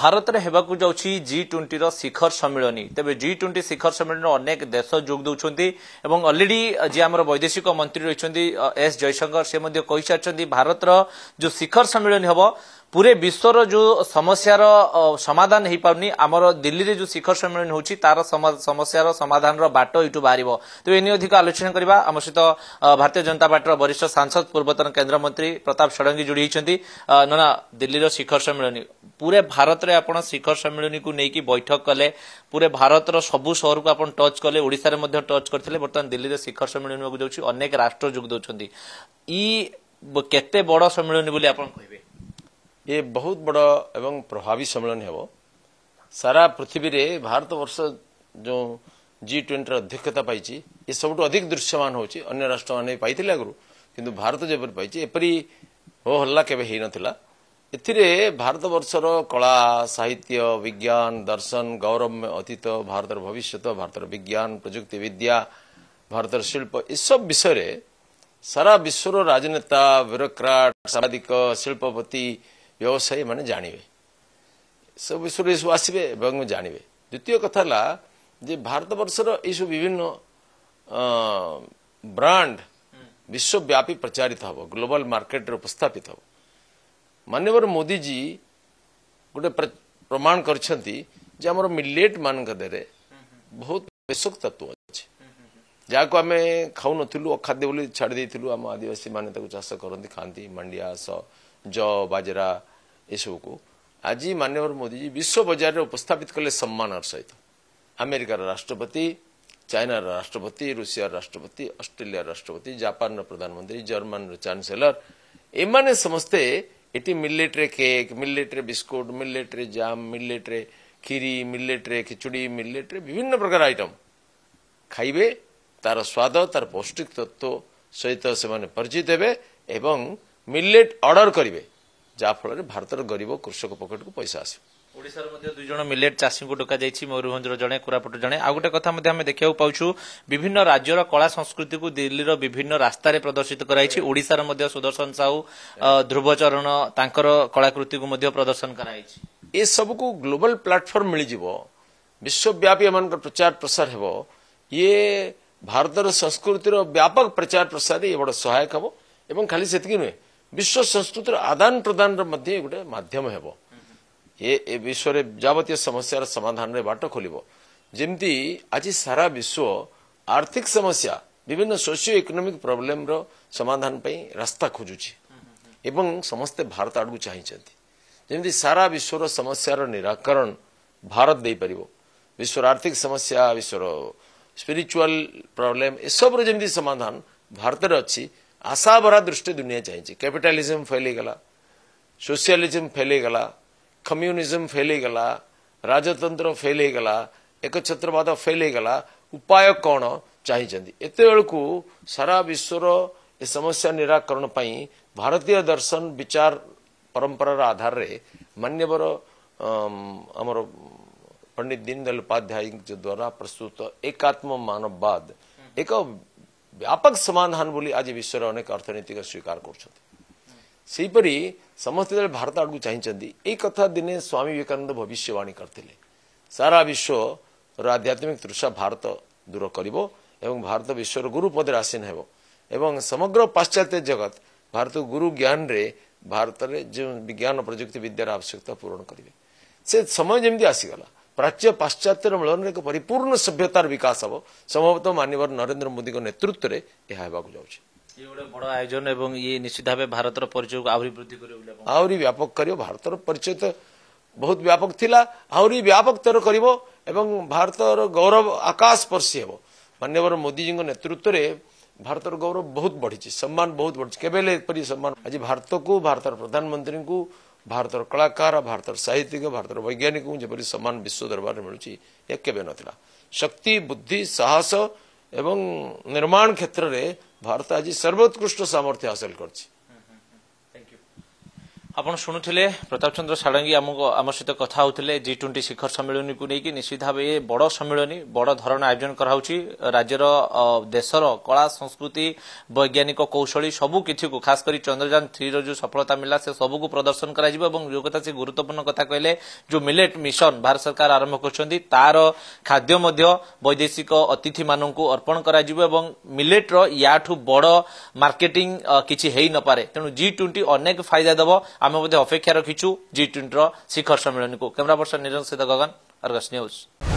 ଭାରତରେ ହେବାକୁ ଯାଉଛି ଜି ଟ୍ୱେଣ୍ଟିର ଶିଖର ସମ୍ମିଳନୀ ତେବେ ଜି ଟ୍ୱେଣ୍ଟି ଶିଖର ସମ୍ମିଳନୀରେ ଅନେକ ଦେଶ ଯୋଗ ଦେଉଛନ୍ତି ଏବଂ ଅଲରେଡି ଯିଏ ଆମର ବୈଦେଶିକ ମନ୍ତ୍ରୀ ରହିଛନ୍ତି ଏସ୍ ଜୟଶଙ୍କର ସେ ମଧ୍ୟ କହିସାରିଛନ୍ତି ଭାରତର ଯେଉଁ ଶିଖର ସମ୍ମିଳନୀ ହେବ ପୁରେ ବିଶ୍ୱର ଯେଉଁ ସମସ୍ୟାର ସମାଧାନ ହେଇପାରୁନି ଆମର ଦିଲ୍ଲୀରେ ଯେଉଁ ଶିଖର ସମ୍ମିଳନୀ ହେଉଛି ତାର ସମସ୍ୟାର ସମାଧାନର ବାଟ ଏଇଠୁ ବାହାରିବ ତେବେ ଏ ନେଇ ଅଧିକ ଆଲୋଚନା କରିବା ଆମ ସହିତ ଭାରତୀୟ ଜନତା ପାର୍ଟିର ବରିଷ୍ଠ ସାଂସଦ ପୂର୍ବତନ କେନ୍ଦ୍ରମନ୍ତ୍ରୀ ପ୍ରତାପ ଷଡ଼ଙ୍ଗୀ ଯୋଡ଼ି ହୋଇଛନ୍ତି ନନା ଦିଲ୍ଲୀର ଶିଖର ସମ୍ମିଳନୀ ପୁରେ ଭାରତରେ ଆପଣ ଶିଖର ସମ୍ମିଳନୀକୁ ନେଇକି ବୈଠକ କଲେ ପୁରେ ଭାରତର ସବୁ ସହରକୁ ଆପଣ ଟଚ୍ କଲେ ଓଡ଼ିଶାରେ ମଧ୍ୟ ଟଚ୍ କରିଥିଲେ ବର୍ତ୍ତମାନ ଦିଲ୍ଲୀରେ ଶିଖର ସମ୍ମିଳନୀ ହେବାକୁ ଯାଉଛି ଅନେକ ରାଷ୍ଟ୍ର ଯୋଗ ଦେଉଛନ୍ତି ଇ କେତେ ବଡ଼ ସମ୍ମିଳନୀ ବୋଲି ଆପଣ କହିବେ ଇଏ ବହୁତ ବଡ଼ ଏବଂ ପ୍ରଭାବୀ ସମ୍ମିଳନୀ ହେବ ସାରା ପୃଥିବୀରେ ଭାରତବର୍ଷ ଯେଉଁ ଜି ଟ୍ୱେଣ୍ଟିର ଅଧ୍ୟକ୍ଷତା ପାଇଛି ଏ ସବୁଠୁ ଅଧିକ ଦୃଶ୍ୟମାନ ହେଉଛି ଅନ୍ୟ ରାଷ୍ଟ୍ରମାନେ ପାଇଥିଲେ ଆଗରୁ କିନ୍ତୁ ଭାରତ ଯେପରି ପାଇଛି ଏପରି ହୋ ହଲ୍ଲା କେବେ ହେଇନଥିଲା ଏଥିରେ ଭାରତବର୍ଷର କଳା ସାହିତ୍ୟ ବିଜ୍ଞାନ ଦର୍ଶନ ଗୌରବ ଅତୀତ ଭାରତର ଭବିଷ୍ୟତ ଭାରତର ବିଜ୍ଞାନ ପ୍ରଯୁକ୍ତି ବିଦ୍ୟା ଭାରତର ଶିଳ୍ପ ଏସବୁ ବିଷୟରେ ସାରା ବିଶ୍ୱର ରାଜନେତା ବ୍ୟୁରୋକ୍ରାଟ ସାମ୍ବାଦିକ ଶିଳ୍ପପତି ವ್ಯವಸಾಯವನ್ನು ಜಾಣಿವೆ ಸೊ ವಿಶ್ವರು ଆସିବେ ଏବଂ ଜାଣିବେ ଦ୍ୱିତୀୟ କଥା ହେଲା ଯେ ଭାରତବର୍ଷର ଏଇସବୁ ବିଭିନ୍ନ ବ୍ରାଣ୍ଡ ବିଶ୍ୱବ୍ୟାପୀ ପ୍ରଚାରିତ ହେବ ଗ୍ଲୋବାଲ ମାର୍କେଟରେ ଉପସ୍ଥାପିତ ହେବ ମାନ୍ୟବର ମୋଦିଜୀ ଗୋଟେ ପ୍ରମାଣ କରିଛନ୍ତି ଯେ ଆମର ମିଲେଟ୍ ମାନଙ୍କ ଦେହରେ ବହୁତ ପୋଷକ ତତ୍ଵ ଅଛି ଯାହାକୁ ଆମେ ଖାଉନଥିଲୁ ଅଖାଦ୍ୟ ବୋଲି ଛାଡ଼ି ଦେଇଥିଲୁ ଆମ ଆଦିବାସୀମାନେ ତାକୁ ଚାଷ କରନ୍ତି ଖାଆନ୍ତି ମାଣ୍ଡିଆ ସ ଜ ବାଜରା ଏସବୁକୁ ଆଜି ମାନ୍ୟବର ମୋଦିଜୀ ବିଶ୍ୱ ବଜାରରେ ଉପସ୍ଥାପିତ କଲେ ସମ୍ମାନର ସହିତ ଆମେରିକାର ରାଷ୍ଟ୍ରପତି ଚାଇନାର ରାଷ୍ଟ୍ରପତି ରୁଷିଆର ରାଷ୍ଟ୍ରପତି ଅଷ୍ଟ୍ରେଲିଆର ରାଷ୍ଟ୍ରପତି ଜାପାନର ପ୍ରଧାନମନ୍ତ୍ରୀ ଜର୍ମାନର ଚାନ୍ସେଲର ଏମାନେ ସମସ୍ତେ ଏଠି ମିଲେଟ୍ରେ କେକ୍ ମିଲେଟ୍ରେ ବିସ୍କୁଟ୍ ମିଲେଟ୍ରେ ଜାମ୍ ମିଲେଟ୍ରେ କ୍ଷୀରି ମିଲେଟ୍ରେ ଖିଚୁଡ଼ି ମିଲେଟ୍ରେ ବିଭିନ୍ନ ପ୍ରକାର ଆଇଟମ୍ ଖାଇବେ ତା'ର ସ୍ୱାଦ ତା'ର ପୌଷ୍ଟିକ ତତ୍ତ୍ୱ ସହିତ ସେମାନେ ପରିଚିତ ହେବେ ଏବଂ ମିଲେଟ୍ ଅର୍ଡର୍ କରିବେ ଯାହାଫଳରେ ଭାରତର ଗରିବ କୃଷକ ପକେଟକୁ ପଇସା ଆସିବ ଓଡ଼ିଶାର ମଧ୍ୟ ଦୁଇ ଜଣ ମିଲେଟ୍ ଚାଷୀଙ୍କୁ ଡକାଯାଇଛି ମୟୂରଭଞ୍ଜର ଜଣେ କୋରାପୁଟ ଜଣେ ଆଉ ଗୋଟେ କଥା ମଧ୍ୟ ଆମେ ଦେଖିବାକୁ ପାଉଛୁ ବିଭିନ୍ନ ରାଜ୍ୟର କଳା ସଂସ୍କୃତିକୁ ଦିଲ୍ଲୀର ବିଭିନ୍ନ ରାସ୍ତାରେ ପ୍ରଦର୍ଶିତ କରାଯାଇଛି ଓଡ଼ିଶାର ମଧ୍ୟ ସୁଦର୍ଶନ ସାହୁ ଧ୍ରୁବଚରଣ ତାଙ୍କର କଳାକୃତିକୁ ମଧ୍ୟ ପ୍ରଦର୍ଶନ କରାଯାଇଛି ଏସବୁକୁ ଗ୍ଲୋବାଲ୍ ପ୍ଲାଟଫର୍ମ ମିଳିଯିବ ବିଶ୍ୱବ୍ୟାପୀ ଏମାନଙ୍କର ପ୍ରଚାର ପ୍ରସାର ହେବ ଇଏ ଭାରତର ସଂସ୍କୃତିର ବ୍ୟାପକ ପ୍ରଚାର ପ୍ରସାରରେ ଇଏ ବଡ଼ ସହାୟକ ହେବ ଏବଂ ଖାଲି ସେତିକି ନୁହେଁ ବିଶ୍ୱ ସଂସ୍କୃତିର ଆଦାନ ପ୍ରଦାନର ମଧ୍ୟ ଗୋଟେ ମାଧ୍ୟମ ହେବ ଏ ଏ ବିଶ୍ୱରେ ଯାବତୀୟ ସମସ୍ୟାର ସମାଧାନରେ ବାଟ ଖୋଲିବ ଯେମିତି ଆଜି ସାରା ବିଶ୍ୱ ଆର୍ଥିକ ସମସ୍ୟା ବିଭିନ୍ନ ସୋସିଓ ଇକୋନୋମିକ ପ୍ରୋବ୍ଲେମର ସମାଧାନ ପାଇଁ ରାସ୍ତା ଖୋଜୁଛି ଏବଂ ସମସ୍ତେ ଭାରତ ଆଡ଼କୁ ଚାହିଁଛନ୍ତି ଯେମିତି ସାରା ବିଶ୍ୱର ସମସ୍ୟାର ନିରାକରଣ ଭାରତ ଦେଇପାରିବ ବିଶ୍ୱର ଆର୍ଥିକ ସମସ୍ୟା ବିଶ୍ୱର ସ୍ପିରିଚୁଆଲ ପ୍ରୋବ୍ଲେମ ଏସବୁର ଯେମିତି ସମାଧାନ ଭାରତରେ ଅଛି ಆಸಾ ಬರ ದೃಷ್ಟಿ ದುನಿಯಾ ಚಾಹಿಸಿ ಕ್ಯಾಪಿಟಲಿಸಮ್ ಫೈಲಿಗಲ್ಲ ಸೋಷಿಯಲಿಸಮ್ ಫೈಲಿಗಲ್ಲ ಕಮ್ಯುನಿಸಮ್ ಫೈಲಿಗಲ್ಲ ರಾಜತಂತ್ರ ಫೈಲಿಗಲ್ಲ ଏକଛତ୍ରବାଦ ଫେଲେଇଗଲା ଉପାୟ କ'ଣ ଚାହିଁଛନ୍ତି ଏତେବେଳକୁ ସାରା ବିଶ୍ୱର ଏ ସମସ୍ୟା ନିରାକରଣ ପାଇଁ ଭାରତୀୟ ଦର୍ଶନ ବିଚାର ପରମ୍ପରାର ଆଧାରରେ ମାନ୍ୟବର ଆମର ପଣ୍ଡିତ ଦୀନଦୟାଲ ଉପାଧ୍ୟାୟଙ୍କ ଦ୍ୱାରା ପ୍ରସ୍ତୁତ ଏକାତ୍ମ ମାନବବାଦ ଏକ ବ୍ୟାପକ ସମାଧାନ ବୋଲି ଆଜି ବିଶ୍ୱର ଅନେକ ଅର୍ଥନୈତିକ ସ୍ୱୀକାର କରୁଛନ୍ତି ସେହିପରି ସମସ୍ତେ ଯେତେବେଳେ ଭାରତ ଆଡ଼କୁ ଚାହିଁଛନ୍ତି ଏହି କଥା ଦିନେ ସ୍ୱାମୀ ବିବେକାନନ୍ଦ ଭବିଷ୍ୟବାଣୀ କରିଥିଲେ ସାରା ବିଶ୍ୱର ଆଧ୍ୟାତ୍ମିକ ତୃଷା ଭାରତ ଦୂର କରିବ ଏବଂ ଭାରତ ବିଶ୍ୱର ଗୁରୁ ପଦରେ ଆସୀନ ହେବ ଏବଂ ସମଗ୍ର ପାଶ୍ଚାତ୍ୟ ଜଗତ ଭାରତ ଗୁରୁ ଜ୍ଞାନରେ ଭାରତରେ ଯେଉଁ ବିଜ୍ଞାନ ପ୍ରଯୁକ୍ତି ବିଦ୍ୟାର ଆବଶ୍ୟକତା ପୂରଣ କରିବେ ସେ ସମୟ ଯେମିତି ଆସିଗଲା ପ୍ରାଚ୍ୟ ପାଶ୍ଚାତ୍ୟର ମିଳନରେ ଏକ ପରିପୂର୍ଣ୍ଣ ସଭ୍ୟତାର ବିକାଶ ହେବ ସମ୍ଭବତଃ ମାନ୍ୟବର ନରେନ୍ଦ୍ର ମୋଦିଙ୍କ ନେତୃତ୍ୱରେ ଏହା ହେବାକୁ ଯାଉଛି ବଡ଼ ଆୟୋଜନ ଏବଂ ଇଏ ନିଶ୍ଚିତ ଭାବେ ଭାରତର ପରିଚୟକୁ ଆହୁରି ବୃଦ୍ଧି କରିବ ଆହୁରି ବ୍ୟାପକ କରିବ ଭାରତର ପରିଚୟ ତ ବହୁତ ବ୍ୟାପକ ଥିଲା ଆହୁରି ବ୍ୟାପକତର କରିବ ଏବଂ ଭାରତର ଗୌରବ ଆକାଶ ସ୍ପର୍ଶୀ ହେବ ମାନ୍ୟବର ମୋଦିଜୀଙ୍କ ନେତୃତ୍ୱରେ ଭାରତର ଗୌରବ ବହୁତ ବଢ଼ିଛି ସମ୍ମାନ ବହୁତ ବଢ଼ିଛି କେବେ ହେଲେ ଏପରି ସମ୍ମାନ ଆଜି ଭାରତକୁ ଭାରତର ପ୍ରଧାନମନ୍ତ୍ରୀଙ୍କୁ ଭାରତର କଳାକାର ଭାରତର ସାହିତ୍ୟିକ ଭାରତର ବୈଜ୍ଞାନିକଙ୍କୁ ଯେପରି ସମାନ ବିଶ୍ୱ ଦରବାରରେ ମିଳୁଛି ଏହା କେବେ ନଥିଲା ଶକ୍ତି ବୁଦ୍ଧି ସାହସ ଏବଂ ନିର୍ମାଣ କ୍ଷେତ୍ରରେ ଭାରତ ଆଜି ସର୍ବୋତ୍କୃଷ୍ଟ ସାମର୍ଥ୍ୟ ହାସଲ କରିଛି ଆପଣ ଶୁଣୁଥିଲେ ପ୍ରତାପ ଚନ୍ଦ୍ର ଷଡ଼ଙ୍ଗୀ ଆମକୁ ଆମ ସହିତ କଥା ହେଉଥିଲେ ଜି ଟ୍ୱେଣ୍ଟି ଶିଖର ସମ୍ମିଳନୀକୁ ନେଇକି ନିଶ୍ଚିତ ଭାବେ ଏ ବଡ଼ ସମ୍ମିଳନୀ ବଡ଼ ଧରଣ ଆୟୋଜନ କରାହେଉଛି ରାଜ୍ୟର ଦେଶର କଳା ସଂସ୍କୃତି ବୈଜ୍ଞାନିକ କୌଶଳୀ ସବୁ କିଛିକୁ ଖାସ୍ କରି ଚନ୍ଦ୍ରଯାନ ଥ୍ରୀର ଯେଉଁ ସଫଳତା ମିଳିଲା ସେ ସବୁକୁ ପ୍ରଦର୍ଶନ କରାଯିବ ଏବଂ ଯେଉଁ କଥା ସେ ଗୁରୁତ୍ୱପୂର୍ଣ୍ଣ କଥା କହିଲେ ଯେଉଁ ମିଲେଟ୍ ମିଶନ ଭାରତ ସରକାର ଆରମ୍ଭ କରିଛନ୍ତି ତାର ଖାଦ୍ୟ ମଧ୍ୟ ବୈଦେଶିକ ଅତିଥିମାନଙ୍କୁ ଅର୍ପଣ କରାଯିବ ଏବଂ ମିଲେଟ୍ର ୟାଠୁ ବଡ଼ ମାର୍କେଟିଂ କିଛି ହେଇନପାରେ ତେଣୁ ଜି ଟ୍ୱେଣ୍ଟି ଅନେକ ଫାଇଦା ଦେବ ଆମେ ମଧ୍ୟ ଅପେକ୍ଷା ରଖିଛୁ ଜି ଟ୍ୱେଣ୍ଟିର ଶିଖର ସମ୍ମିଳନୀକୁ କ୍ୟାମେରା ପର୍ସନ ନିରଞ୍ଜ ସହିତ ଗଗନ ଅର୍ଗସ ନ୍ୟୁଜ୍